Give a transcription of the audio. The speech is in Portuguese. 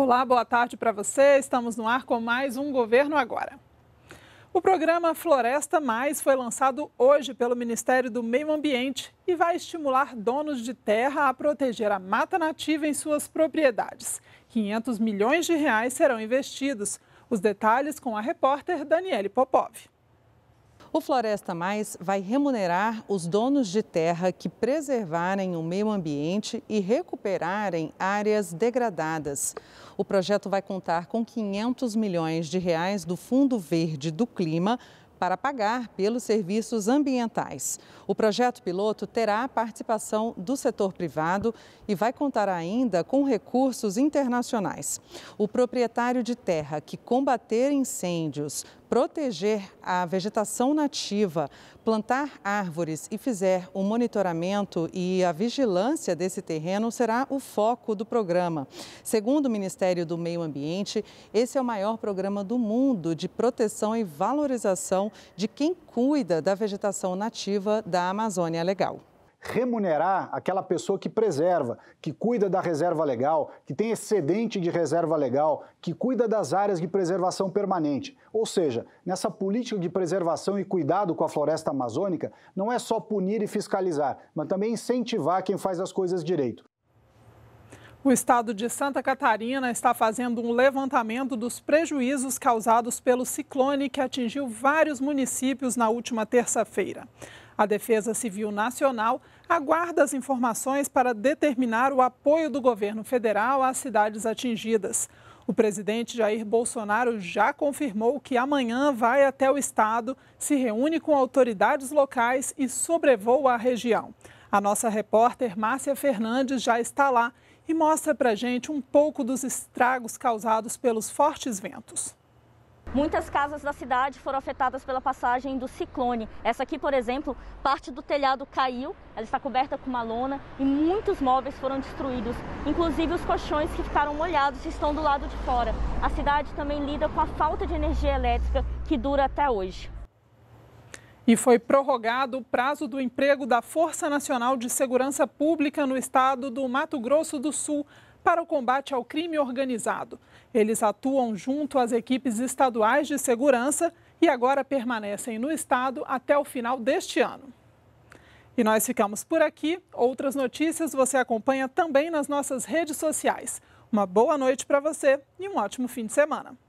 Olá, boa tarde para você. Estamos no ar com mais um Governo Agora. O programa Floresta Mais foi lançado hoje pelo Ministério do Meio Ambiente e vai estimular donos de terra a proteger a mata nativa em suas propriedades. 500 milhões de reais serão investidos. Os detalhes com a repórter Daniele Popov. O Floresta Mais vai remunerar os donos de terra que preservarem o meio ambiente e recuperarem áreas degradadas. O projeto vai contar com 500 milhões de reais do Fundo Verde do Clima para pagar pelos serviços ambientais. O projeto piloto terá a participação do setor privado e vai contar ainda com recursos internacionais. O proprietário de terra que combater incêndios proteger a vegetação nativa, plantar árvores e fizer o monitoramento e a vigilância desse terreno será o foco do programa. Segundo o Ministério do Meio Ambiente, esse é o maior programa do mundo de proteção e valorização de quem cuida da vegetação nativa da Amazônia Legal remunerar aquela pessoa que preserva, que cuida da reserva legal, que tem excedente de reserva legal, que cuida das áreas de preservação permanente. Ou seja, nessa política de preservação e cuidado com a floresta amazônica, não é só punir e fiscalizar, mas também incentivar quem faz as coisas direito. O estado de Santa Catarina está fazendo um levantamento dos prejuízos causados pelo ciclone que atingiu vários municípios na última terça-feira. A Defesa Civil Nacional aguarda as informações para determinar o apoio do governo federal às cidades atingidas. O presidente Jair Bolsonaro já confirmou que amanhã vai até o estado, se reúne com autoridades locais e sobrevoa a região. A nossa repórter Márcia Fernandes já está lá e mostra para gente um pouco dos estragos causados pelos fortes ventos. Muitas casas da cidade foram afetadas pela passagem do ciclone. Essa aqui, por exemplo, parte do telhado caiu, ela está coberta com uma lona e muitos móveis foram destruídos, inclusive os colchões que ficaram molhados estão do lado de fora. A cidade também lida com a falta de energia elétrica que dura até hoje. E foi prorrogado o prazo do emprego da Força Nacional de Segurança Pública no estado do Mato Grosso do Sul para o combate ao crime organizado. Eles atuam junto às equipes estaduais de segurança e agora permanecem no estado até o final deste ano. E nós ficamos por aqui. Outras notícias você acompanha também nas nossas redes sociais. Uma boa noite para você e um ótimo fim de semana.